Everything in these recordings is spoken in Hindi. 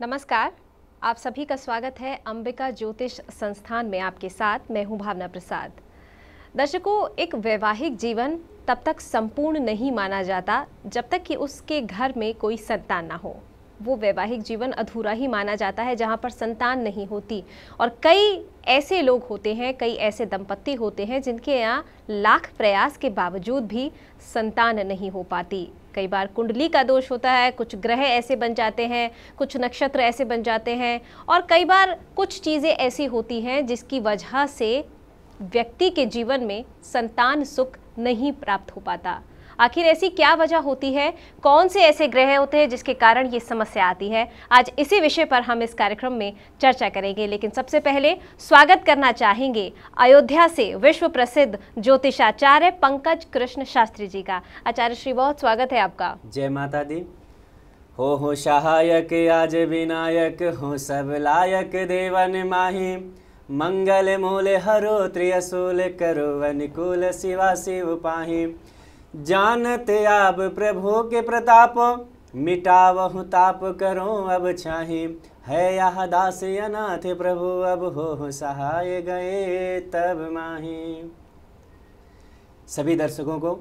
नमस्कार आप सभी का स्वागत है अंबिका ज्योतिष संस्थान में आपके साथ मैं हूं भावना प्रसाद दर्शकों एक वैवाहिक जीवन तब तक संपूर्ण नहीं माना जाता जब तक कि उसके घर में कोई संतान ना हो वो वैवाहिक जीवन अधूरा ही माना जाता है जहाँ पर संतान नहीं होती और कई ऐसे लोग होते हैं कई ऐसे दंपत्ति होते हैं जिनके यहाँ लाख प्रयास के बावजूद भी संतान नहीं हो पाती कई बार कुंडली का दोष होता है कुछ ग्रह ऐसे बन जाते हैं कुछ नक्षत्र ऐसे बन जाते हैं और कई बार कुछ चीज़ें ऐसी होती हैं जिसकी वजह से व्यक्ति के जीवन में संतान सुख नहीं प्राप्त हो पाता आखिर ऐसी क्या वजह होती है कौन से ऐसे ग्रह होते हैं जिसके कारण ये समस्या आती है आज इसी विषय पर हम इस कार्यक्रम में चर्चा करेंगे लेकिन सबसे पहले स्वागत करना चाहेंगे अयोध्या से विश्व प्रसिद्ध ज्योतिषाचार्य पंकज कृष्ण शास्त्री जी का आचार्य श्री बहुत स्वागत है आपका जय माता दी हो हो सहायक आज विनायक हो सब लायक देवन माही मंगल मूल हरो त्रियसूल करो अनुकूल शिवा शिव पाही जानते आप प्रभु के प्रताप मिटाव ताप करो अब छाही है यह दास अनाथ प्रभु अब हो सहाय गए तब माही सभी दर्शकों को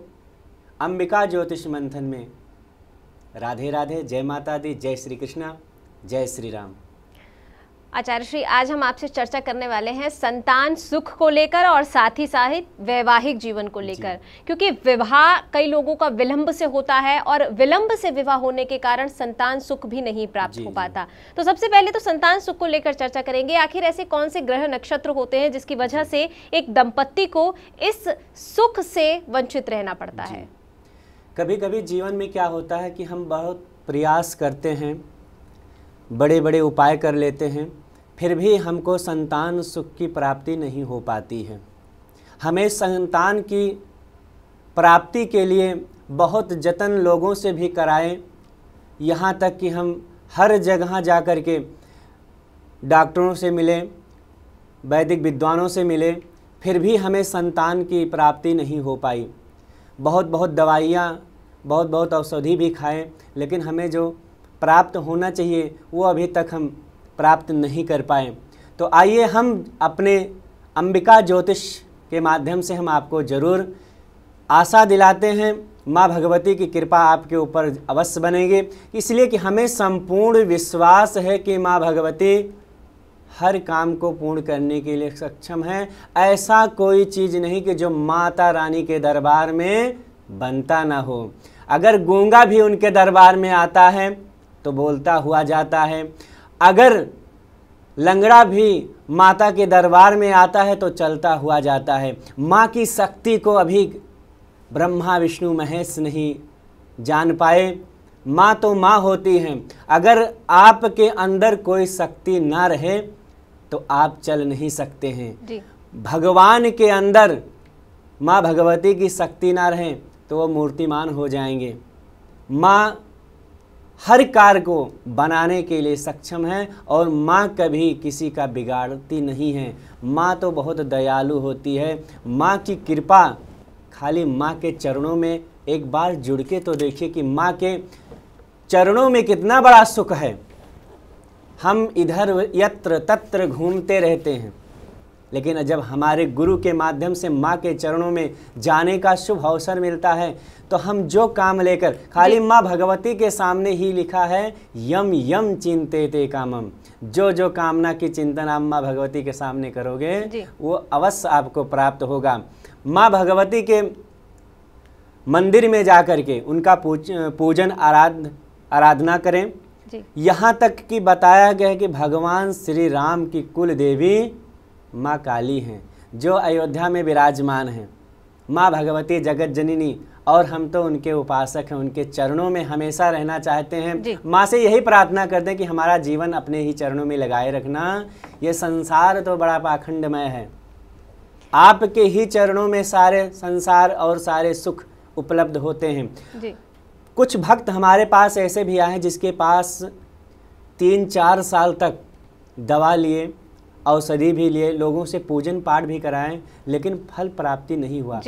अंबिका ज्योतिष मंथन में राधे राधे जय माता दी जय श्री कृष्णा जय श्री राम आचार्य श्री आज हम आपसे चर्चा करने वाले हैं संतान सुख को लेकर और साथ ही साथ वैवाहिक जीवन को लेकर क्योंकि विवाह कई लोगों का विलंब से होता है और विलंब से विवाह होने के कारण संतान सुख भी नहीं प्राप्त हो पाता तो सबसे पहले तो संतान सुख को लेकर चर्चा करेंगे आखिर ऐसे कौन से ग्रह नक्षत्र होते हैं जिसकी वजह से एक दंपत्ति को इस सुख से वंचित रहना पड़ता है कभी कभी जीवन में क्या होता है कि हम बहुत प्रयास करते हैं बड़े बड़े उपाय कर लेते हैं फिर भी हमको संतान सुख की प्राप्ति नहीं हो पाती है हमें संतान की प्राप्ति के लिए बहुत जतन लोगों से भी कराएं यहाँ तक कि हम हर जगह जा कर के डॉक्टरों से मिलें वैदिक विद्वानों से मिलें फिर भी हमें संतान की प्राप्ति नहीं हो पाई बहुत बहुत दवाइयाँ बहुत बहुत औषधि भी खाएं लेकिन हमें जो प्राप्त होना चाहिए वो अभी तक हम प्राप्त नहीं कर पाए तो आइए हम अपने अंबिका ज्योतिष के माध्यम से हम आपको ज़रूर आशा दिलाते हैं माँ भगवती की कृपा आपके ऊपर अवश्य बनेगी इसलिए कि हमें संपूर्ण विश्वास है कि माँ भगवती हर काम को पूर्ण करने के लिए सक्षम है ऐसा कोई चीज़ नहीं कि जो माता रानी के दरबार में बनता ना हो अगर गूंगा भी उनके दरबार में आता है तो बोलता हुआ जाता है अगर लंगड़ा भी माता के दरबार में आता है तो चलता हुआ जाता है माँ की शक्ति को अभी ब्रह्मा विष्णु महेश नहीं जान पाए माँ तो माँ होती हैं अगर आपके अंदर कोई शक्ति ना रहे तो आप चल नहीं सकते हैं भगवान के अंदर माँ भगवती की शक्ति ना रहे तो वो मूर्तिमान हो जाएंगे माँ हर कार्य को बनाने के लिए सक्षम है और माँ कभी किसी का बिगाड़ती नहीं है माँ तो बहुत दयालु होती है माँ की कृपा खाली माँ के चरणों में एक बार जुड़ के तो देखिए कि माँ के चरणों में कितना बड़ा सुख है हम इधर यत्र तत्र घूमते रहते हैं लेकिन जब हमारे गुरु के माध्यम से माँ के चरणों में जाने का शुभ अवसर मिलता है तो हम जो काम लेकर खाली माँ भगवती के सामने ही लिखा है यम यम चिंते ते कामम जो जो कामना की चिंतन आप माँ भगवती के सामने करोगे वो अवश्य आपको प्राप्त होगा माँ भगवती के मंदिर में जा कर के उनका पूजन आराध आराधना करें यहाँ तक कि बताया गया कि भगवान श्री राम की कुल देवी माँ काली हैं जो अयोध्या में विराजमान हैं माँ भगवती जगत जननी और हम तो उनके उपासक हैं उनके चरणों में हमेशा रहना चाहते हैं माँ से यही प्रार्थना करते हैं कि हमारा जीवन अपने ही चरणों में लगाए रखना ये संसार तो बड़ा पाखंडमय है आपके ही चरणों में सारे संसार और सारे सुख उपलब्ध होते हैं कुछ भक्त हमारे पास ऐसे भी आए हैं जिसके पास तीन चार साल तक दवा लिए औषधि भी लिए लोगों से पूजन पाठ भी कराए लेकिन फल प्राप्ति नहीं हुआ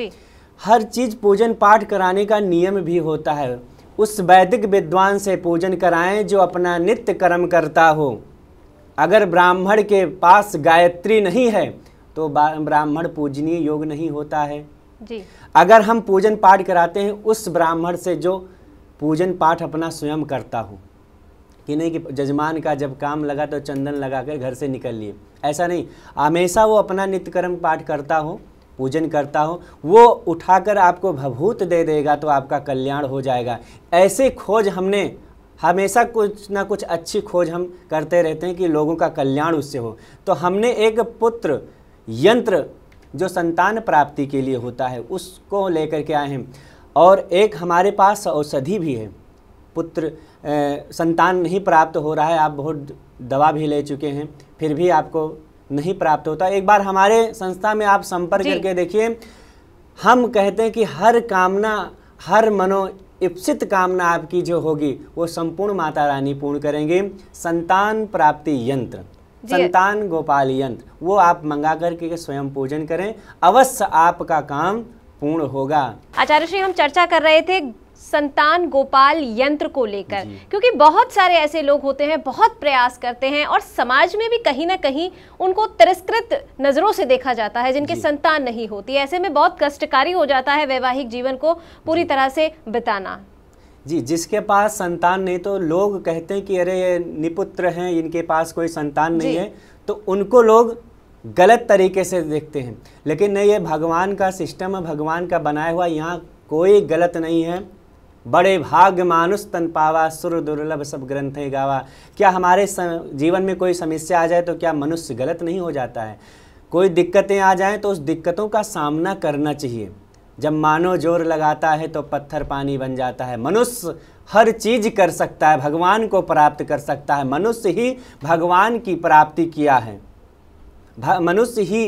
हर चीज़ पूजन पाठ कराने का नियम भी होता है उस वैदिक विद्वान से पूजन कराएं जो अपना नित्य कर्म करता हो अगर ब्राह्मण के पास गायत्री नहीं है तो ब्राह्मण पूजनीय योग नहीं होता है जी अगर हम पूजन पाठ कराते हैं उस ब्राह्मण से जो पूजन पाठ अपना स्वयं करता हो कि नहीं कि जजमान का जब काम लगा तो चंदन लगा कर घर से निकल लिए ऐसा नहीं हमेशा वो अपना नित्यकर्म पाठ करता हो पूजन करता हो वो उठाकर आपको भभूत दे देगा तो आपका कल्याण हो जाएगा ऐसे खोज हमने हमेशा कुछ ना कुछ अच्छी खोज हम करते रहते हैं कि लोगों का कल्याण उससे हो तो हमने एक पुत्र यंत्र जो संतान प्राप्ति के लिए होता है उसको लेकर के आए हैं और एक हमारे पास औषधि भी है पुत्र संतान नहीं प्राप्त हो रहा है आप बहुत दवा भी ले चुके हैं फिर भी आपको नहीं प्राप्त होता एक बार हमारे संस्था में आप संपर्क करके देखिए हम कहते हैं कि हर कामना हर मनो इप्सित कामना आपकी जो होगी वो संपूर्ण माता रानी पूर्ण करेंगे संतान प्राप्ति यंत्र संतान गोपाल यंत्र वो आप मंगा करके स्वयं पूजन करें अवश्य आपका काम पूर्ण होगा आचार्य श्री हम चर्चा कर रहे थे संतान गोपाल यंत्र को लेकर क्योंकि बहुत सारे ऐसे लोग होते हैं बहुत प्रयास करते हैं और समाज में भी कहीं ना कहीं उनको तिरस्कृत नज़रों से देखा जाता है जिनके संतान नहीं होती ऐसे में बहुत कष्टकारी हो जाता है वैवाहिक जीवन को पूरी तरह से बिताना जी जिसके पास संतान नहीं तो लोग कहते हैं कि अरे ये निपुत्र हैं इनके पास कोई संतान नहीं है तो उनको लोग गलत तरीके से देखते हैं लेकिन नहीं ये भगवान का सिस्टम है भगवान का बनाया हुआ यहाँ कोई गलत नहीं है बड़े भाग्य मानुष तन पावा सुर दुर्लभ सब ग्रंथ गावा क्या हमारे जीवन में कोई समस्या आ जाए तो क्या मनुष्य गलत नहीं हो जाता है कोई दिक्कतें आ जाएं तो उस दिक्कतों का सामना करना चाहिए जब मानो जोर लगाता है तो पत्थर पानी बन जाता है मनुष्य हर चीज कर सकता है भगवान को प्राप्त कर सकता है मनुष्य ही भगवान की प्राप्ति किया है मनुष्य ही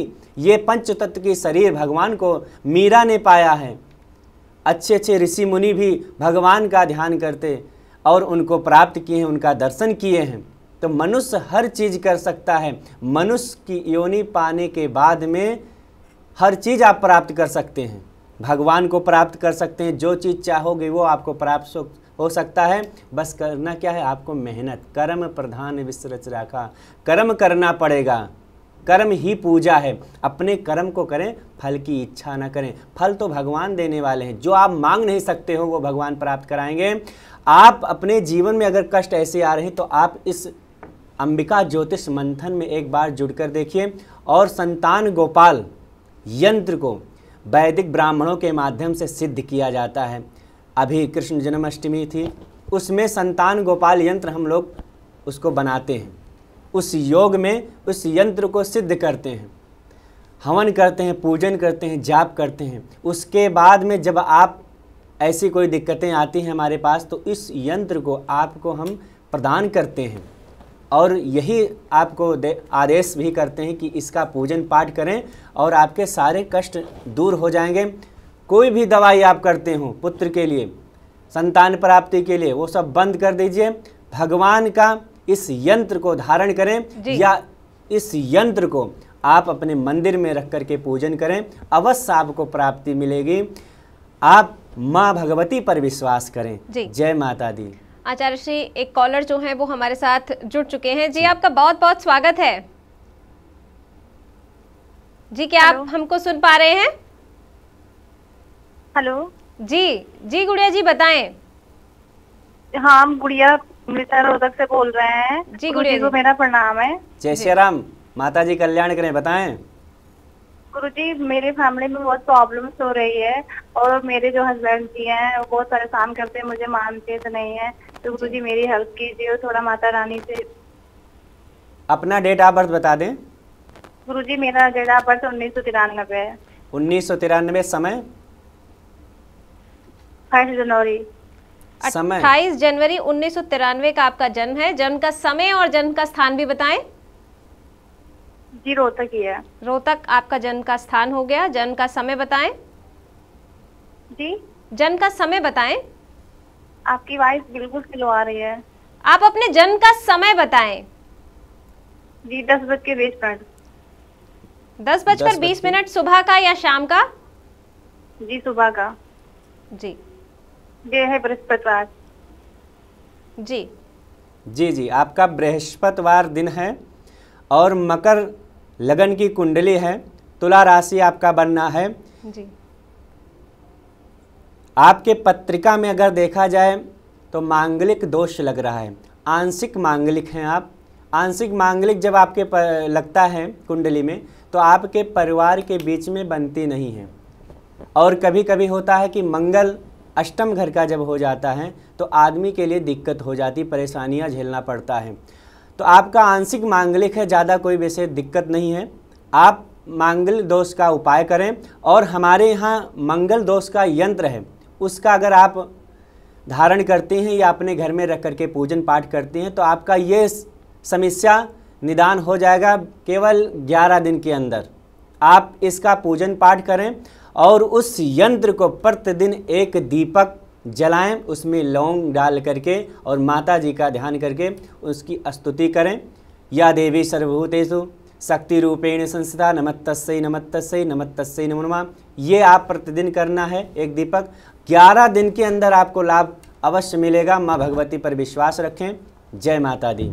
ये पंच तत्व की शरीर भगवान को मीरा ने पाया है अच्छे अच्छे ऋषि मुनि भी भगवान का ध्यान करते और उनको प्राप्त किए हैं उनका दर्शन किए हैं तो मनुष्य हर चीज़ कर सकता है मनुष्य की योनि पाने के बाद में हर चीज़ आप प्राप्त कर सकते हैं भगवान को प्राप्त कर सकते हैं जो चीज़ चाहोगे वो आपको प्राप्त हो सकता है बस करना क्या है आपको मेहनत कर्म प्रधान विसरच राखा कर्म करना पड़ेगा कर्म ही पूजा है अपने कर्म को करें फल की इच्छा ना करें फल तो भगवान देने वाले हैं जो आप मांग नहीं सकते हो वो भगवान प्राप्त कराएंगे आप अपने जीवन में अगर कष्ट ऐसे आ रहे हैं तो आप इस अंबिका ज्योतिष मंथन में एक बार जुड़कर देखिए और संतान गोपाल यंत्र को वैदिक ब्राह्मणों के माध्यम से सिद्ध किया जाता है अभी कृष्ण जन्माष्टमी थी उसमें संतान गोपाल यंत्र हम लोग उसको बनाते हैं उस योग में उस यंत्र को सिद्ध करते हैं हवन करते हैं पूजन करते हैं जाप करते हैं उसके बाद में जब आप ऐसी कोई दिक्कतें आती हैं हमारे पास तो इस यंत्र को आपको हम प्रदान करते हैं और यही आपको आदेश भी करते हैं कि इसका पूजन पाठ करें और आपके सारे कष्ट दूर हो जाएंगे कोई भी दवाई आप करते हो पुत्र के लिए संतान प्राप्ति के लिए वो सब बंद कर दीजिए भगवान का इस यंत्र को धारण करें या इस यंत्र को आप अपने मंदिर में रख करके पूजन करें अवश्य आपको प्राप्ति मिलेगी आप माँ भगवती पर विश्वास करें जय माता दी आचार्य श्री एक कॉलर जो है वो हमारे साथ जुड़ चुके हैं जी, जी आपका बहुत बहुत स्वागत है जी क्या आप हमको सुन पा रहे हैं हेलो जी जी गुड़िया जी बताएं हाँ हम गुड़िया रोहतक से बोल रहे हैं जी गुरु जी को मेरा प्रणाम है जय श्री राम माता जी कल्याण करें बताएं गुरु जी मेरे फैमिली में बहुत प्रॉब्लम हो रही है और मेरे जो हस्बैंड जी हैं वो बहुत परेशान करते हैं मुझे मानते तो नहीं है तो गुरु जी मेरी हेल्प कीजिए और थोड़ा माता रानी से अपना डेट ऑफ बर्थ बता दें गुरु जी मेरा डेट ऑफ बर्थ उन्नीस सौ तिरानबे है उन्नीस सौ तिरानबे समय फर्स्ट जनवरी अट्ठाईस जनवरी उन्नीस सौ तिरानवे का आपका जन्म है जन्म का समय और जन्म का स्थान भी बताएं जी रोहतक ही है रोहतक आपका जन्म का स्थान हो गया जन्म का समय बताएं जी जन्म का समय बताएं आपकी वॉइस बिल्कुल खिलवा रही है आप अपने जन्म का समय बताएं जी दस बज के बीस मिनट दस बजकर बीस मिनट सुबह का या शाम का जी सुबह का जी है बृहस्पतिवार जी जी जी आपका बृहस्पतिवार दिन है और मकर लगन की कुंडली है तुला राशि आपका बनना है जी आपके पत्रिका में अगर देखा जाए तो मांगलिक दोष लग रहा है आंशिक मांगलिक हैं आप आंशिक मांगलिक जब आपके लगता है कुंडली में तो आपके परिवार के बीच में बनती नहीं है और कभी कभी होता है कि मंगल अष्टम घर का जब हो जाता है तो आदमी के लिए दिक्कत हो जाती परेशानियाँ झेलना पड़ता है तो आपका आंशिक मांगलिक है ज़्यादा कोई वैसे दिक्कत नहीं है आप मांगल दोष का उपाय करें और हमारे यहाँ मंगल दोष का यंत्र है उसका अगर आप धारण करते हैं या अपने घर में रख करके पूजन पाठ करते हैं तो आपका ये समस्या निदान हो जाएगा केवल 11 दिन के अंदर आप इसका पूजन पाठ करें और उस यंत्र को प्रतिदिन एक दीपक जलाएं उसमें लौंग डाल करके और माता जी का ध्यान करके उसकी स्तुति करें या देवी सर्वभूतेषु शक्ति रूपेण संस्था नमत्तस्सई नमत् नमत्तस्सई नमो नमा ये आप प्रतिदिन करना है एक दीपक ग्यारह दिन के अंदर आपको लाभ अवश्य मिलेगा माँ भगवती पर विश्वास रखें जय माता दी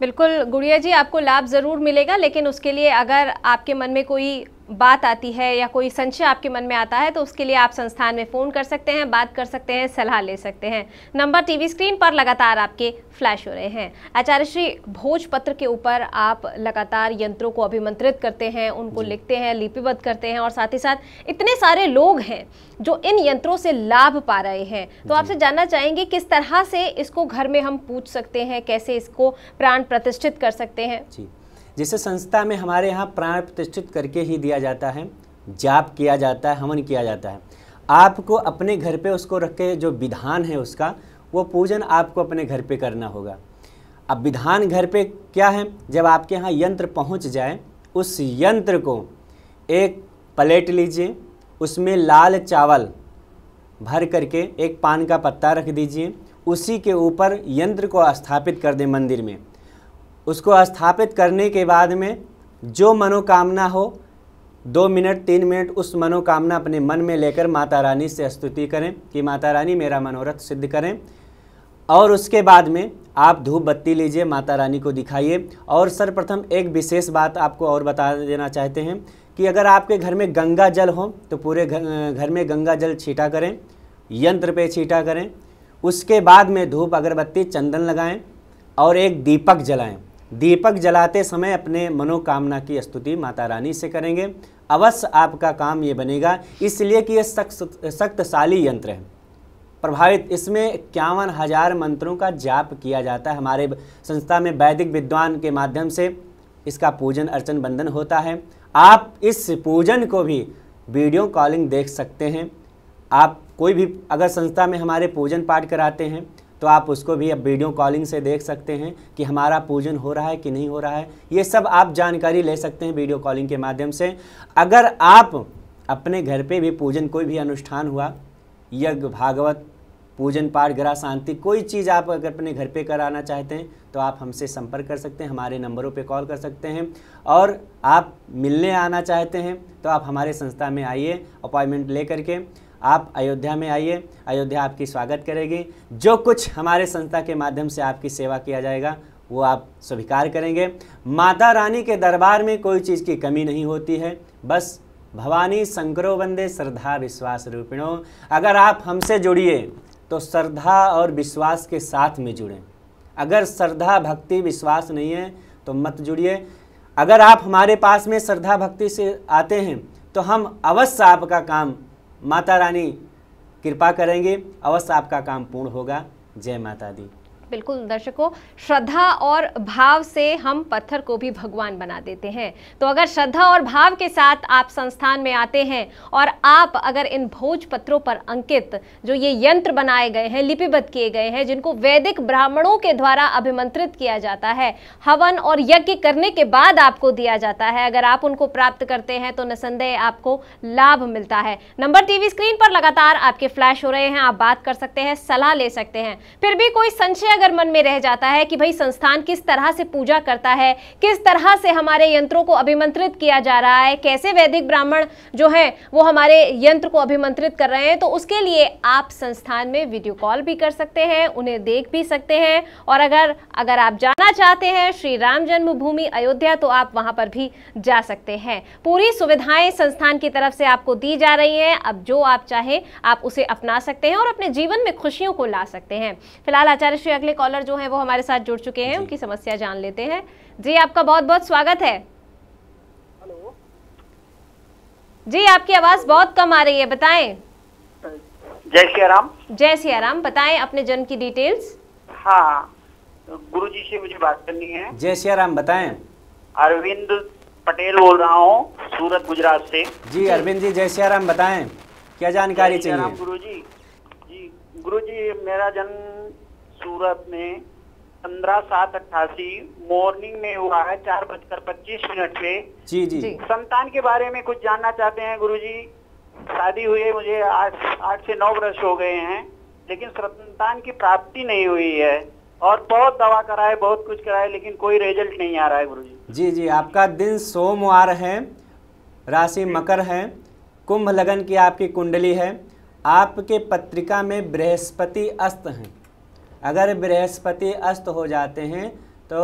बिल्कुल गुड़िया जी आपको लाभ ज़रूर मिलेगा लेकिन उसके लिए अगर आपके मन में कोई बात आती है या कोई संशय आपके मन में आता है तो उसके लिए आप संस्थान में फ़ोन कर सकते हैं बात कर सकते हैं सलाह ले सकते हैं नंबर टीवी स्क्रीन पर लगातार आपके फ्लैश हो रहे हैं आचार्य श्री भोजपत्र के ऊपर आप लगातार यंत्रों को अभिमंत्रित करते हैं उनको लिखते हैं लिपिबद्ध करते हैं और साथ ही साथ इतने सारे लोग हैं जो इन यंत्रों से लाभ पा रहे हैं तो आपसे जानना चाहेंगे किस तरह से इसको घर में हम पूछ सकते हैं कैसे इसको प्राण प्रतिष्ठित कर सकते हैं जी जिसे संस्था में हमारे यहाँ प्राण प्रतिष्ठित करके ही दिया जाता है जाप किया जाता है हवन किया जाता है आपको अपने घर पे उसको रख के जो विधान है उसका वो पूजन आपको अपने घर पे करना होगा अब विधान घर पे क्या है जब आपके यहाँ यंत्र पहुँच जाए उस यंत्र को एक प्लेट लीजिए उसमें लाल चावल भर करके एक पान का पत्ता रख दीजिए उसी के ऊपर यंत्र को स्थापित कर दें मंदिर में उसको स्थापित करने के बाद में जो मनोकामना हो दो मिनट तीन मिनट उस मनोकामना अपने मन में लेकर माता रानी से स्तुति करें कि माता रानी मेरा मनोरथ सिद्ध करें और उसके बाद में आप धूप बत्ती लीजिए माता रानी को दिखाइए और सर्वप्रथम एक विशेष बात आपको और बता देना चाहते हैं कि अगर आपके घर में गंगा जल हो तो पूरे घर में गंगा जल छीटा करें यंत्र पे छीटा करें उसके बाद में धूप अगरबत्ती चंदन लगाएं और एक दीपक जलाएं दीपक जलाते समय अपने मनोकामना की स्तुति माता रानी से करेंगे अवश्य आपका काम ये बनेगा इसलिए कि यह शक्तशाली यंत्र है प्रभावित इसमें इक्यावन हजार मंत्रों का जाप किया जाता है हमारे संस्था में वैदिक विद्वान के माध्यम से इसका पूजन अर्चन बंधन होता है आप इस पूजन को भी वीडियो कॉलिंग देख सकते हैं आप कोई भी अगर संस्था में हमारे पूजन पाठ कराते हैं तो आप उसको भी अब वीडियो कॉलिंग से देख सकते हैं कि हमारा पूजन हो रहा है कि नहीं हो रहा है ये सब आप जानकारी ले सकते हैं वीडियो कॉलिंग के माध्यम से अगर आप अपने घर पे भी पूजन कोई भी अनुष्ठान हुआ यज्ञ भागवत पूजन पाठ ग्रह शांति कोई चीज़ आप अगर अपने घर पे कराना चाहते हैं तो आप हमसे संपर्क कर सकते हैं हमारे नंबरों पे कॉल कर सकते हैं और आप मिलने आना चाहते हैं तो आप हमारे संस्था में आइए अपॉइंटमेंट ले करके आप अयोध्या में आइए अयोध्या आपकी स्वागत करेगी जो कुछ हमारे संस्था के माध्यम से आपकी सेवा किया जाएगा वो आप स्वीकार करेंगे माता रानी के दरबार में कोई चीज़ की कमी नहीं होती है बस भवानी शंकरो वंदे श्रद्धा विश्वास रूपिणों अगर आप हमसे जुड़िए तो श्रद्धा और विश्वास के साथ में जुड़ें अगर श्रद्धा भक्ति विश्वास नहीं है तो मत जुड़िए अगर आप हमारे पास में श्रद्धा भक्ति से आते हैं तो हम अवश्य आपका काम माता रानी कृपा करेंगे अवश्य आपका काम पूर्ण होगा जय माता दी बिल्कुल दर्शकों श्रद्धा और भाव से हम पत्थर को भी भगवान बना देते हैं तो अगर श्रद्धा और भाव के साथ आप संस्थान में आते हैं और आप अगर इन भोज पत्रों पर अंकित जो ये यंत्र बनाए गए हैं लिपिबद्ध किए गए हैं जिनको वैदिक ब्राह्मणों के द्वारा अभिमंत्रित किया जाता है हवन और यज्ञ करने के बाद आपको दिया जाता है अगर आप उनको प्राप्त करते हैं तो नसंदेह आपको लाभ मिलता है नंबर टीवी स्क्रीन पर लगातार आपके फ्लैश हो रहे हैं आप बात कर सकते हैं सलाह ले सकते हैं फिर भी कोई संशय अगर अगर मन में रह जाता है कि भाई संस्थान किस तरह से पूजा करता है किस तरह से हमारे यंत्रों को अभिमंत्रित किया जा रहा है कैसे वैदिक ब्राह्मण जो है वो हमारे यंत्र को अभिमंत्रित कर रहे हैं तो उसके लिए आप संस्थान में वीडियो कॉल भी कर सकते हैं उन्हें देख भी सकते हैं और अगर अगर आप जाना चाहते हैं श्री राम जन्मभूमि अयोध्या तो आप वहां पर भी जा सकते हैं पूरी सुविधाएं संस्थान की तरफ से आपको दी जा रही हैं अब जो आप चाहे आप उसे अपना सकते हैं और अपने जीवन में खुशियों को ला सकते हैं फिलहाल आचार्य श्री अगले कॉलर जो है वो हमारे साथ जुड़ चुके हैं उनकी समस्या जान लेते हैं जी आपका बहुत बहुत स्वागत है जी आपकी आवाज बहुत कम आ रही है बताएं जय सियाराम जय सियाराम बताएं अपने जन्म की डिटेल्स हाँ गुरु जी से मुझे बात करनी है जय सियाराम बताएं अरविंद पटेल बोल रहा हूँ सूरत गुजरात से जी अरविंद जी जय सियाराम बताएं क्या जानकारी चाहिए गुरु जी जी गुरु जी मेरा जन्म सूरत में पंद्रह सात अट्ठासी मॉर्निंग में हुआ है चार बजकर पच्चीस मिनट पे जी जी संतान के बारे में कुछ जानना चाहते हैं गुरुजी शादी हुई है मुझे आठ आठ से नौ वर्ष हो गए हैं लेकिन संतान की प्राप्ति नहीं हुई है और बहुत दवा कराए बहुत कुछ कराए लेकिन कोई रिजल्ट नहीं आ रहा है गुरुजी जी जी आपका दिन सोमवार है राशि मकर है कुंभ लगन की आपकी कुंडली है आपके पत्रिका में बृहस्पति अस्त हैं अगर बृहस्पति अस्त हो जाते हैं तो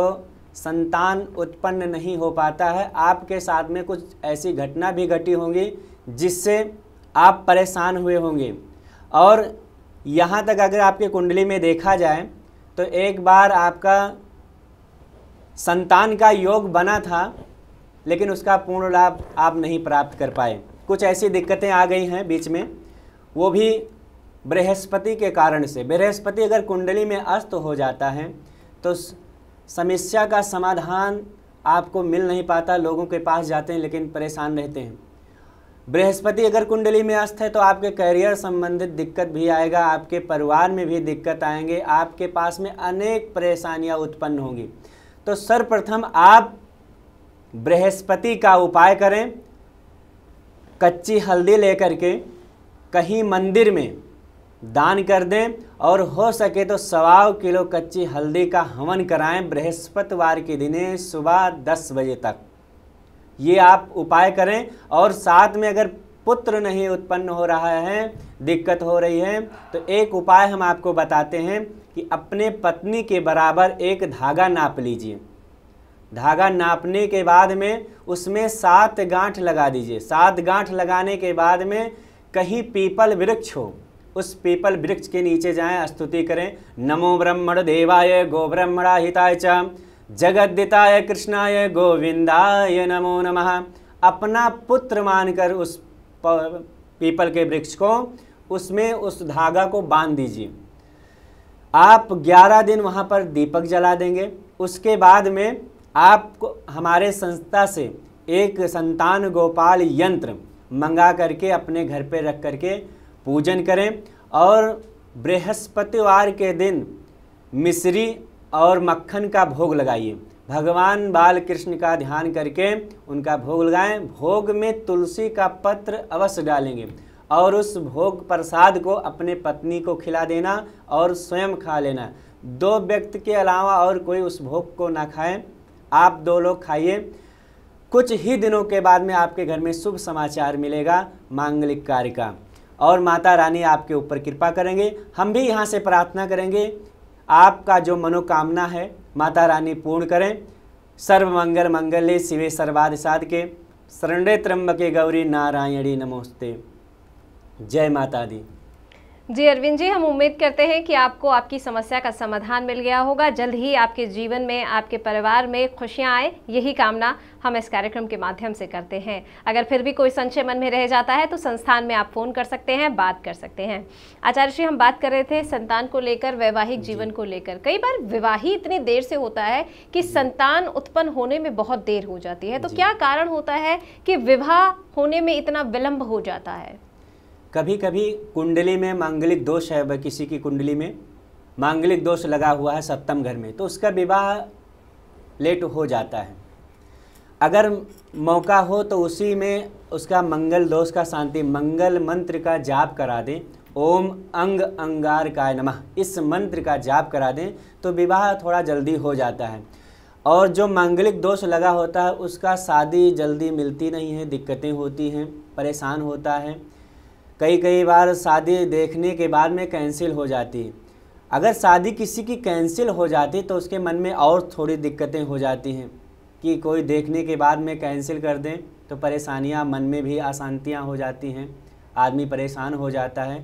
संतान उत्पन्न नहीं हो पाता है आपके साथ में कुछ ऐसी घटना भी घटी होंगी जिससे आप परेशान हुए होंगे और यहाँ तक अगर आपके कुंडली में देखा जाए तो एक बार आपका संतान का योग बना था लेकिन उसका पूर्ण लाभ आप नहीं प्राप्त कर पाए कुछ ऐसी दिक्कतें आ गई हैं बीच में वो भी बृहस्पति के कारण से बृहस्पति अगर कुंडली में अस्त हो जाता है तो समस्या का समाधान आपको मिल नहीं पाता लोगों के पास जाते हैं लेकिन परेशान रहते हैं बृहस्पति अगर कुंडली में अस्त है तो आपके करियर संबंधित दिक्कत भी आएगा आपके परिवार में भी दिक्कत आएंगे आपके पास में अनेक परेशानियां उत्पन्न होंगी तो सर्वप्रथम आप बृहस्पति का उपाय करें कच्ची हल्दी लेकर के कहीं मंदिर में दान कर दें और हो सके तो सवा किलो कच्ची हल्दी का हवन कराएं बृहस्पतिवार के दिन सुबह दस बजे तक ये आप उपाय करें और साथ में अगर पुत्र नहीं उत्पन्न हो रहा है दिक्कत हो रही है तो एक उपाय हम आपको बताते हैं कि अपने पत्नी के बराबर एक धागा नाप लीजिए धागा नापने के बाद में उसमें सात गांठ लगा दीजिए सात गांठ लगाने के बाद में कहीं पीपल वृक्ष हो उस पीपल वृक्ष के नीचे जाएं स्तुति करें नमो ब्रह्मण देवाय गो ब्रह्मणा हिताय च जगद्दिताय कृष्णाय गोविंदाय नमो नमः अपना पुत्र मानकर उस पीपल के वृक्ष को उसमें उस धागा को बांध दीजिए आप 11 दिन वहाँ पर दीपक जला देंगे उसके बाद में आपको हमारे संस्था से एक संतान गोपाल यंत्र मंगा करके अपने घर पे रख करके पूजन करें और बृहस्पतिवार के दिन मिश्री और मक्खन का भोग लगाइए भगवान बाल कृष्ण का ध्यान करके उनका भोग लगाएं भोग में तुलसी का पत्र अवश्य डालेंगे और उस भोग प्रसाद को अपने पत्नी को खिला देना और स्वयं खा लेना दो व्यक्ति के अलावा और कोई उस भोग को ना खाएं आप दो लोग खाइए कुछ ही दिनों के बाद में आपके घर में शुभ समाचार मिलेगा मांगलिक कार्य का और माता रानी आपके ऊपर कृपा करेंगे हम भी यहाँ से प्रार्थना करेंगे आपका जो मनोकामना है माता रानी पूर्ण करें सर्व मंगल मंगल शिवे सर्वाद साध के शरण्य के गौरी नारायणी नमोस्ते जय माता दी जी अरविंद जी हम उम्मीद करते हैं कि आपको आपकी समस्या का समाधान मिल गया होगा जल्द ही आपके जीवन में आपके परिवार में खुशियां आए यही कामना हम इस कार्यक्रम के माध्यम से करते हैं अगर फिर भी कोई संशय मन में रह जाता है तो संस्थान में आप फ़ोन कर सकते हैं बात कर सकते हैं आचार्य श्री हम बात कर रहे थे संतान को लेकर वैवाहिक जीवन को लेकर कई बार विवाही इतनी देर से होता है कि संतान उत्पन्न होने में बहुत देर हो जाती है तो क्या कारण होता है कि विवाह होने में इतना विलम्ब हो जाता है कभी कभी कुंडली में मांगलिक दोष है किसी की कुंडली में मांगलिक दोष लगा हुआ है सप्तम घर में तो उसका विवाह लेट हो जाता है अगर मौका हो तो उसी में उसका मंगल दोष का शांति मंगल मंत्र का जाप करा दें ओम अंग अंगार काय नमः इस मंत्र का जाप करा दें तो विवाह थोड़ा जल्दी हो जाता है और जो मांगलिक दोष लगा होता है उसका शादी जल्दी मिलती नहीं है दिक्कतें होती हैं परेशान होता है कई कई बार शादी देखने के बाद में कैंसिल हो जाती अगर शादी किसी की कैंसिल हो जाती तो उसके मन में और थोड़ी दिक्कतें हो जाती हैं कि कोई देखने के बाद में कैंसिल कर दें तो परेशानियां मन में भी अशांतियां हो जाती हैं आदमी परेशान हो जाता है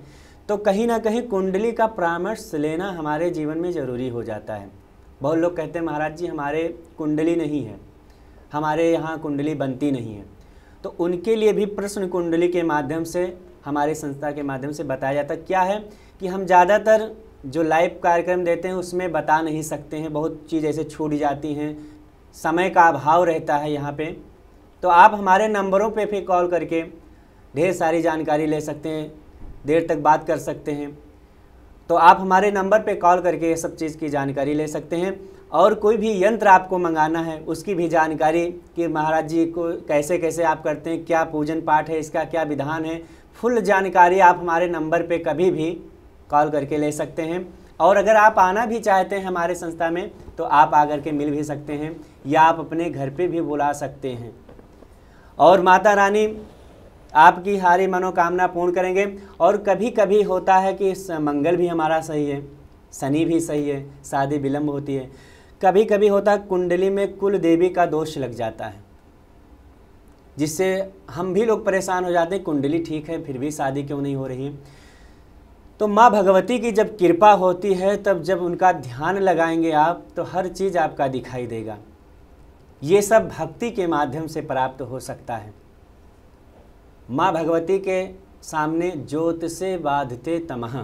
तो कहीं ना कहीं कुंडली का परामर्श लेना हमारे जीवन में ज़रूरी हो जाता है बहुत लोग कहते हैं महाराज जी हमारे कुंडली नहीं है हमारे यहाँ कुंडली बनती नहीं है तो उनके लिए भी प्रश्न कुंडली के माध्यम से हमारे संस्था के माध्यम से बताया जाता क्या है कि हम ज़्यादातर जो लाइव कार्यक्रम देते हैं उसमें बता नहीं सकते हैं बहुत चीज़ ऐसे छूट जाती हैं समय का अभाव रहता है यहाँ पे तो आप हमारे नंबरों पे फिर कॉल करके ढेर सारी जानकारी ले सकते हैं देर तक बात कर सकते हैं तो आप हमारे नंबर पे कॉल करके ये सब चीज़ की जानकारी ले सकते हैं और कोई भी यंत्र आपको मंगाना है उसकी भी जानकारी कि महाराज जी को कैसे कैसे आप करते हैं क्या पूजन पाठ है इसका क्या विधान है फुल जानकारी आप हमारे नंबर पे कभी भी कॉल करके ले सकते हैं और अगर आप आना भी चाहते हैं हमारे संस्था में तो आप आकर के मिल भी सकते हैं या आप अपने घर पे भी बुला सकते हैं और माता रानी आपकी हारी मनोकामना पूर्ण करेंगे और कभी कभी होता है कि मंगल भी हमारा सही है शनि भी सही है शादी विलम्ब होती है कभी कभी होता है कुंडली में कुल देवी का दोष लग जाता है जिससे हम भी लोग परेशान हो जाते हैं कुंडली ठीक है फिर भी शादी क्यों नहीं हो रही है तो माँ भगवती की जब कृपा होती है तब जब उनका ध्यान लगाएंगे आप तो हर चीज़ आपका दिखाई देगा ये सब भक्ति के माध्यम से प्राप्त हो सकता है माँ भगवती के सामने ज्योत से बाधते तमह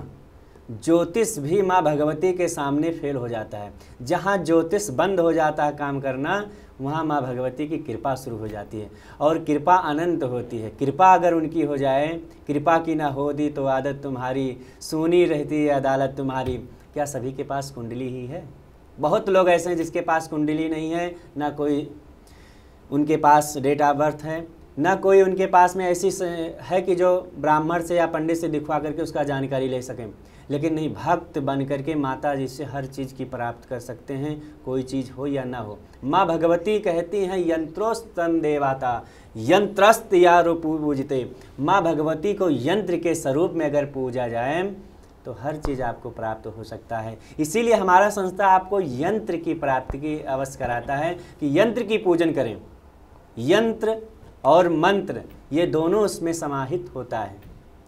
ज्योतिष भी माँ भगवती के सामने फेल हो जाता है जहाँ ज्योतिष बंद हो जाता है काम करना वहाँ माँ भगवती की कृपा शुरू हो जाती है और कृपा अनंत होती है कृपा अगर उनकी हो जाए कृपा की ना हो दी तो आदत तुम्हारी सुनी रहती है अदालत तुम्हारी क्या सभी के पास कुंडली ही है बहुत लोग ऐसे हैं जिसके पास कुंडली नहीं है ना कोई उनके पास डेट ऑफ बर्थ है ना कोई उनके पास में ऐसी है कि जो ब्राह्मण से या पंडित से दिखवा करके उसका जानकारी ले सकें लेकिन नहीं भक्त बन करके माता जी से हर चीज़ की प्राप्त कर सकते हैं कोई चीज़ हो या ना हो माँ भगवती कहती हैं यंत्रोस्तन देवाता यंत्रस्त या रूप पूजते माँ भगवती को यंत्र के स्वरूप में अगर पूजा जाए तो हर चीज़ आपको प्राप्त हो सकता है इसीलिए हमारा संस्था आपको यंत्र की प्राप्ति की अवश्य कराता है कि यंत्र की पूजन करें यंत्र और मंत्र ये दोनों उसमें समाहित होता है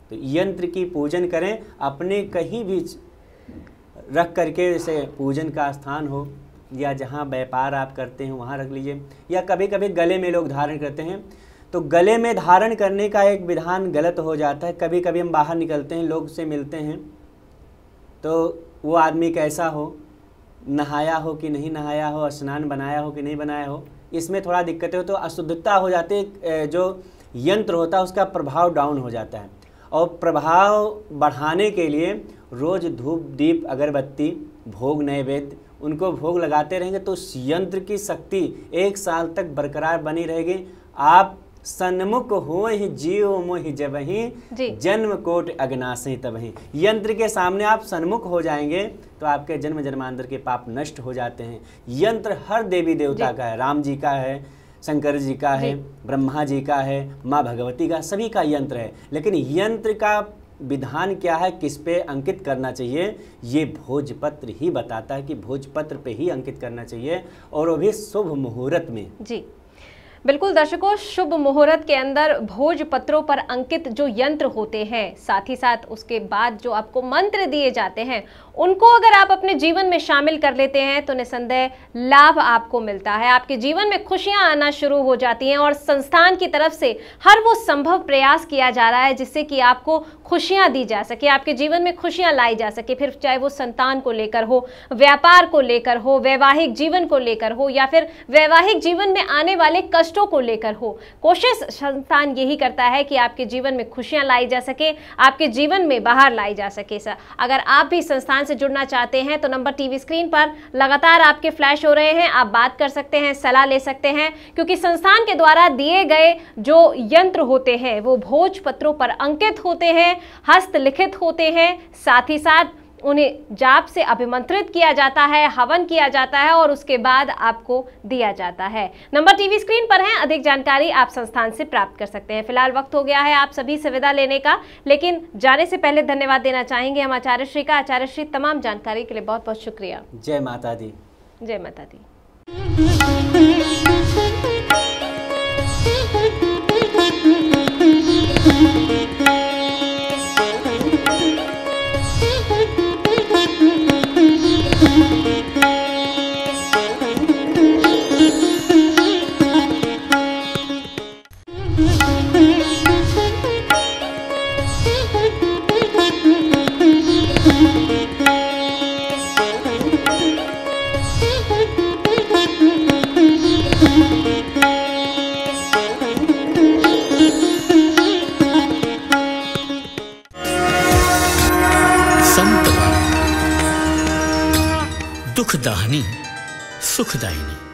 तो यंत्र की पूजन करें अपने कहीं भी रख करके जैसे पूजन का स्थान हो या जहाँ व्यापार आप करते हैं वहाँ रख लीजिए या कभी कभी गले में लोग धारण करते हैं तो गले में धारण करने का एक विधान गलत हो जाता है कभी कभी हम बाहर निकलते हैं लोग से मिलते हैं तो वो आदमी कैसा हो नहाया हो कि नहीं नहाया हो स्नान बनाया हो कि नहीं बनाया हो इसमें थोड़ा दिक्कतें हो तो अशुद्धता हो जाती जो यंत्र होता है उसका प्रभाव डाउन हो जाता है और प्रभाव बढ़ाने के लिए रोज़ धूप दीप अगरबत्ती भोग नैवेद्य उनको भोग लगाते रहेंगे तो उस यंत्र की शक्ति एक साल तक बरकरार बनी रहेगी आप सन्मुख हो ही जीव मोह जब ही जन्म कोट अग्नासे तब ही यंत्र के सामने आप सन्मुख हो जाएंगे तो आपके जन्म जन्मांतर के पाप नष्ट हो जाते हैं यंत्र हर देवी देवता का है राम जी का है शंकर जी का है ब्रह्मा जी का है माँ भगवती का सभी का यंत्र है लेकिन यंत्र का विधान क्या है किस पे अंकित करना चाहिए ये भोजपत्र ही बताता है कि भोजपत्र पे ही अंकित करना चाहिए और वो भी शुभ मुहूर्त में जी बिल्कुल दर्शकों शुभ मुहूर्त के अंदर भोज पत्रों पर अंकित जो यंत्र होते हैं साथ ही साथ उसके बाद जो आपको मंत्र दिए जाते हैं उनको अगर आप अपने जीवन में शामिल कर लेते हैं तो निसंदेह लाभ आपको मिलता है आपके जीवन में खुशियां आना शुरू हो जाती हैं और संस्थान की तरफ से हर वो संभव प्रयास किया जा रहा है जिससे कि आपको खुशियां दी जा सके आपके जीवन में खुशियां लाई जा सके फिर चाहे वो संतान को लेकर हो व्यापार को लेकर हो वैवाहिक जीवन को लेकर हो या फिर वैवाहिक जीवन में आने वाले कष्टों को लेकर हो कोशिश संस्थान यही करता है कि आपके जीवन में खुशियां लाई जा सके आपके जीवन में बाहर लाई जा सके सर अगर आप भी संस्थान से जुड़ना चाहते हैं तो नंबर टीवी स्क्रीन पर लगातार आपके फ्लैश हो रहे हैं आप बात कर सकते हैं सलाह ले सकते हैं क्योंकि संस्थान के द्वारा दिए गए जो यंत्र होते हैं वो भोजपत्रों पर अंकित होते हैं हस्तलिखित होते हैं साथ ही साथ उन्हें जाप से अभिमंत्रित किया जाता है हवन किया जाता है और उसके बाद आपको दिया जाता है नंबर टीवी स्क्रीन पर है अधिक जानकारी आप संस्थान से प्राप्त कर सकते हैं फिलहाल वक्त हो गया है आप सभी से विदा लेने का लेकिन जाने से पहले धन्यवाद देना चाहेंगे हम आचार्य श्री का आचार्य श्री तमाम जानकारी के लिए बहुत बहुत शुक्रिया जय माता दी जय माता दी 足台に